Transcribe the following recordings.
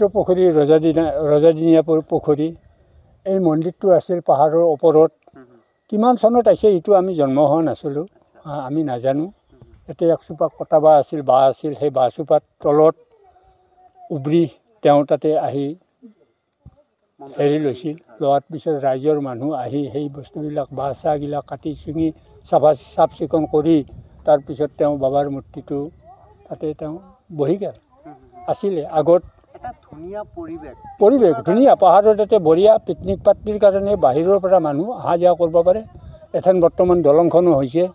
মহন্ত পুখুৰী ৰজাদিনা ৰজাদিনীয়া পুখুৰী এই মন্দিৰটো আছিল পাহাৰৰ ওপৰত কিমান চনত আছে এইটো আমি জন্ম হোৱা নাছিলোঁ আমি নাজানো এতে একচোপা কটা বাঁহ আছিল বাঁহ আছিল সেই বাঁহচোপাৰ তলত উবৰি তেওঁ তাতে আহি হেৰি লৈছিল লোৱাৰ পিছত ৰাইজৰ মানুহ আহি সেই বস্তুবিলাক বাঁহ চাহবিলাক কাটি ছিঙি চাফা চাফ চিকুণ কৰি তাৰপিছত তেওঁ বাবাৰ মূৰ্তিটো তাতে তেওঁ বহি গ'ল আছিলে আগত পৰিৱেশ ধুনীয়া পাহাৰত এতিয়া বঢ়িয়া পিকনিক পাতিৰ কাৰণে বাহিৰৰ পৰা মানুহ অহা যোৱা কৰিব পাৰে এথেন বৰ্তমান দলংখনো হৈছে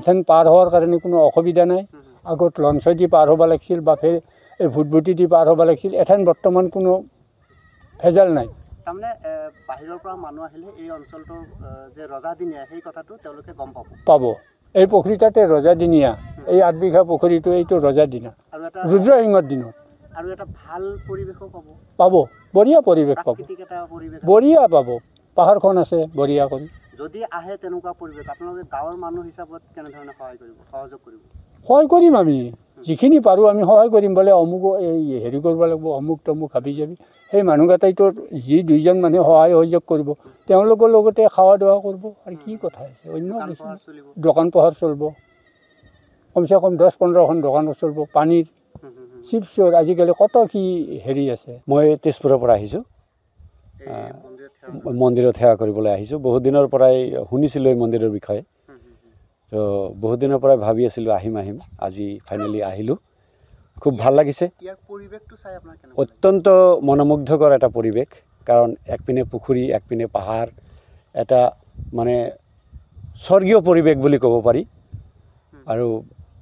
এথেন পাৰ হোৱাৰ কাৰণে কোনো অসুবিধা নাই আগত দি পাৰ হ'ব লাগিছিল বা ফেৰ এই ভুটভুটি দি পাৰ হ'ব লাগিছিল এথেন বৰ্তমান কোনো ভেজাল নাই তাৰমানে বাহিৰৰ পৰা মানুহ আহিলে এই অঞ্চলটো যে ৰজাদিনীয়া সেই কথাটো তেওঁলোকে গম পাব পাব এই পুখুৰী তাতে ৰজাদিনীয়া এই আঠবিঘা পুখুৰীটো এইটো ৰজাদিনীয়া আৰু ৰুদ্ৰসিংহৰ দিনত পাব বঢ়িয়া পৰিৱেশ পাব বঢ়িয়া পাব পাহাৰখন আছে বঢ়িয়া যদি আহে তেনেকুৱা পৰিৱেশ আপোনালোকে গাঁৱৰ মানুহ হিচাপত কেনেধৰণে সহায় কৰিব সহযোগ কৰিব সহায় কৰিম আমি যিখিনি পাৰোঁ আমি সহায় কৰিম বোলে অমুক এই হেৰি কৰিব লাগিব অমুক তমুক হাবি যাবি সেই মানুহকেইটাইতো যি দুইজন মানুহে সহায় সহযোগ কৰিব তেওঁলোকৰ লগতে খোৱা দোৱা কৰিব আৰু কি কথা আছে অন্য দোকান পোহাৰ চলিব কমচে কম দহ পোন্ধৰখন দোকানো চলিব পানীৰ শিৱসাগৰ আজিকালি কত কি হেৰি আছে মই তেজপুৰৰ পৰা আহিছোঁ মন্দিৰত সেৱা কৰিবলৈ আহিছোঁ বহুত দিনৰ পৰাই শুনিছিলোঁ এই মন্দিৰৰ বিষয়ে তো বহুত দিনৰ পৰাই ভাবি আছিলোঁ আহিম আহিম আজি ফাইনেলি আহিলোঁ খুব ভাল লাগিছে অত্যন্ত মনোমুগ্ধকৰ এটা পৰিৱেশ কাৰণ একপিনে পুখুৰী একপিনে পাহাৰ এটা মানে স্বৰ্গীয় পৰিৱেশ বুলি ক'ব পাৰি আৰু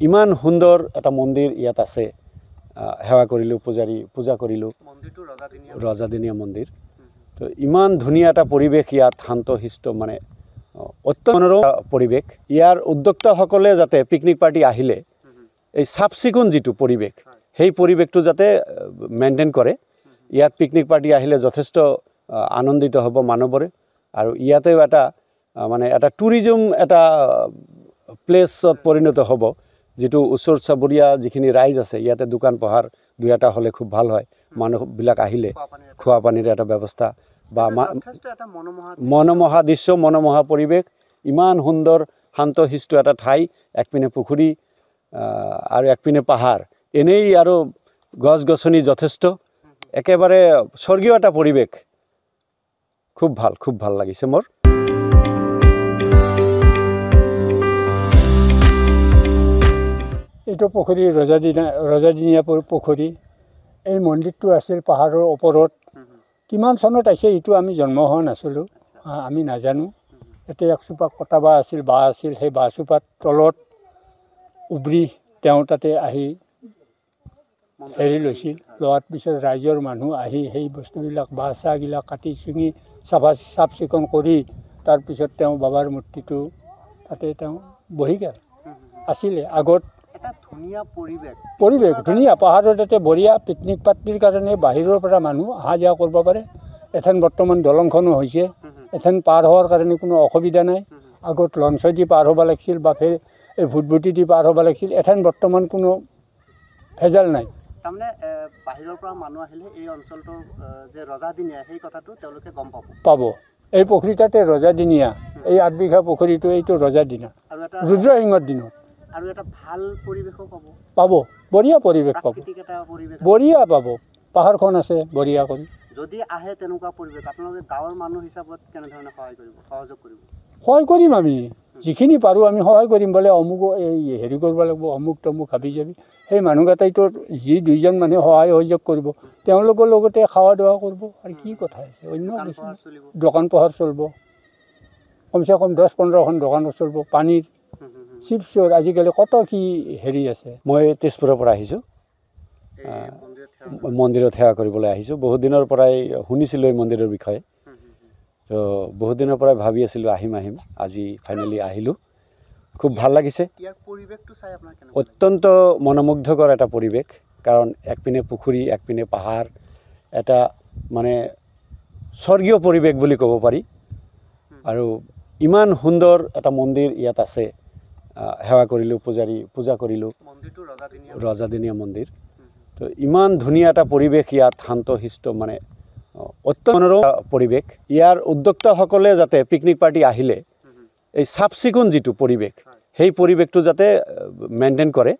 ইমান সুন্দৰ এটা মন্দিৰ ইয়াত আছে সেৱা কৰিলোঁ পূজাৰী পূজা কৰিলোঁ ৰজাদিনীয়া মন্দিৰ তো ইমান ধুনীয়া এটা পৰিৱেশ ইয়াত শান্ত শিষ্ট মানে অত্যন্ত পৰিৱেশ ইয়াৰ উদ্যোক্তাসকলে যাতে পিকনিক পাৰ্টি আহিলে এই চাফ চিকুণ যিটো পৰিৱেশ সেই পৰিৱেশটো যাতে মেইনটেইন কৰে ইয়াত পিকনিক পাৰ্টি আহিলে যথেষ্ট আনন্দিত হ'ব মানুহবোৰে আৰু ইয়াতেও এটা মানে এটা টুৰিজম এটা প্লেচত পৰিণত হ'ব যিটো ওচৰ চাবুৰীয়া যিখিনি ৰাইজ আছে ইয়াতে দোকান পোহাৰ দুই এটা হ'লে খুব ভাল হয় মানুহবিলাক আহিলে খোৱা পানীৰ এটা ব্যৱস্থা বা মনোমোহা দৃশ্য মনোমোহা পৰিৱেশ ইমান সুন্দৰ শান্ত শান্তশিষ্ট এটা ঠাই একপিনে পুখুৰী আৰু একপিনে পাহাৰ এনেই আৰু গছ গছনি যথেষ্ট একেবাৰে স্বৰ্গীয় এটা পৰিৱেশ খুব ভাল খুব ভাল লাগিছে মোৰ মহন্ত পুখুৰী ৰজাদিনা ৰজাদিনীয়া পুখুৰী এই মন্দিৰটো আছিল পাহাৰৰ ওপৰত কিমান চনত আছে এইটো আমি জন্ম হোৱা নাছিলোঁ আমি নাজানো এতে একচোপা কটা বাঁহ আছিল বাঁহ আছিল সেই বাঁহচোপাৰ তলত উবৰি তেওঁ তাতে আহি হেৰি লৈছিল লোৱাৰ পিছত ৰাইজৰ মানুহ আহি সেই বস্তুবিলাক বাঁহ চাহবিলাক কাটি ছিঙি চাফা চাফ চিকুণ কৰি তাৰপিছত তেওঁ বাবাৰ মূৰ্তিটো তাতে তেওঁ বহি গ'ল আছিলে আগত পৰিৱেশ ধুনীয়া পাহাৰত এতিয়া বঢ়িয়া পিকনিক পাতিৰ কাৰণে বাহিৰৰ পৰা মানুহ অহা যোৱা কৰিব পাৰে এথেন বৰ্তমান দলংখনো হৈছে এথেন পাৰ হোৱাৰ কাৰণে কোনো অসুবিধা নাই আগত দি পাৰ হ'ব লাগিছিল বা ফেৰ এই ভুটভুটি দি পাৰ হ'ব লাগিছিল এথেন বৰ্তমান কোনো ভেজাল নাই তাৰমানে বাহিৰৰ পৰা মানুহ আহিলে এই অঞ্চলটো যে ৰজাদিনীয়া সেই কথাটো তেওঁলোকে গম পাব পাব এই পুখুৰী তাতে ৰজাদিনীয়া এই আঠবিঘা পুখুৰীটো এইটো ৰজাদিনীয়া আৰু ৰুদ্ৰসিংহৰ দিনত পাব বঢ়িয়া পৰিৱেশ পাব বঢ়িয়া পাব পাহাৰখন আছে বঢ়িয়া যদি আহে তেনেকুৱা পৰিৱেশ আপোনালোকে গাঁৱৰ মানুহ হিচাপত কেনেধৰণে সহায় কৰিব সহযোগ কৰিব সহায় কৰিম আমি যিখিনি পাৰোঁ আমি সহায় কৰিম বোলে অমুক এই হেৰি কৰিব লাগিব অমুক তমুক হাবি যাবি সেই মানুহকেইটাইতো যি দুইজন মানুহে সহায় সহযোগ কৰিব তেওঁলোকৰ লগতে খোৱা দোৱা কৰিব আৰু কি কথা আছে অন্য দোকান পোহাৰ চলিব কমচে কম দহ পোন্ধৰখন দোকানো চলিব পানীৰ শিৱসাগৰ আজিকালি কত কি হেৰি আছে মই তেজপুৰৰ পৰা আহিছোঁ মন্দিৰত সেৱা কৰিবলৈ আহিছোঁ বহুত দিনৰ পৰাই শুনিছিলোঁ এই মন্দিৰৰ বিষয়ে তো বহুত দিনৰ পৰাই ভাবি আছিলোঁ আহিম আহিম আজি ফাইনেলি আহিলোঁ খুব ভাল লাগিছে অত্যন্ত মনোমুগ্ধকৰ এটা পৰিৱেশ কাৰণ একপিনে পুখুৰী একপিনে পাহাৰ এটা মানে স্বৰ্গীয় পৰিৱেশ বুলি ক'ব পাৰি আৰু ইমান সুন্দৰ এটা মন্দিৰ ইয়াত আছে সেৱা কৰিলোঁ পূজাৰী পূজা কৰিলোঁ ৰজাদিনীয়া মন্দিৰ তো ইমান ধুনীয়া এটা পৰিৱেশ ইয়াত শান্তশিষ্ট মানে অত্যন্ত পৰিৱেশ ইয়াৰ উদ্যোক্তাসকলে যাতে পিকনিক পাৰ্টি আহিলে এই চাফ চিকুণ যিটো পৰিৱেশ সেই পৰিৱেশটো যাতে মেইনটেইন কৰে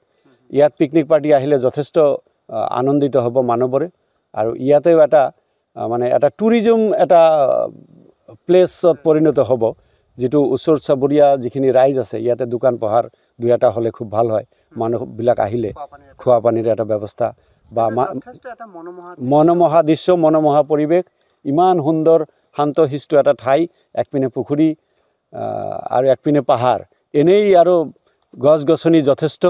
ইয়াত পিকনিক পাৰ্টি আহিলে যথেষ্ট আনন্দিত হ'ব মানুহবোৰে আৰু ইয়াতেও এটা মানে এটা টুৰিজম এটা প্লেচত পৰিণত হ'ব যিটো ওচৰ চাবুৰীয়া যিখিনি ৰাইজ আছে ইয়াতে দোকান পোহাৰ দুই এটা হ'লে খুব ভাল হয় মানুহবিলাক আহিলে খোৱা পানীৰ এটা ব্যৱস্থা বা মনোমোহা দৃশ্য মনোমোহা পৰিৱেশ ইমান সুন্দৰ শান্তশিষ্ট এটা ঠাই একপিনে পুখুৰী আৰু একপিনে পাহাৰ এনেই আৰু গছ গছনি যথেষ্ট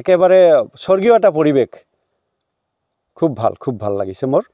একেবাৰে স্বৰ্গীয় এটা পৰিৱেশ খুব ভাল খুব ভাল লাগিছে মোৰ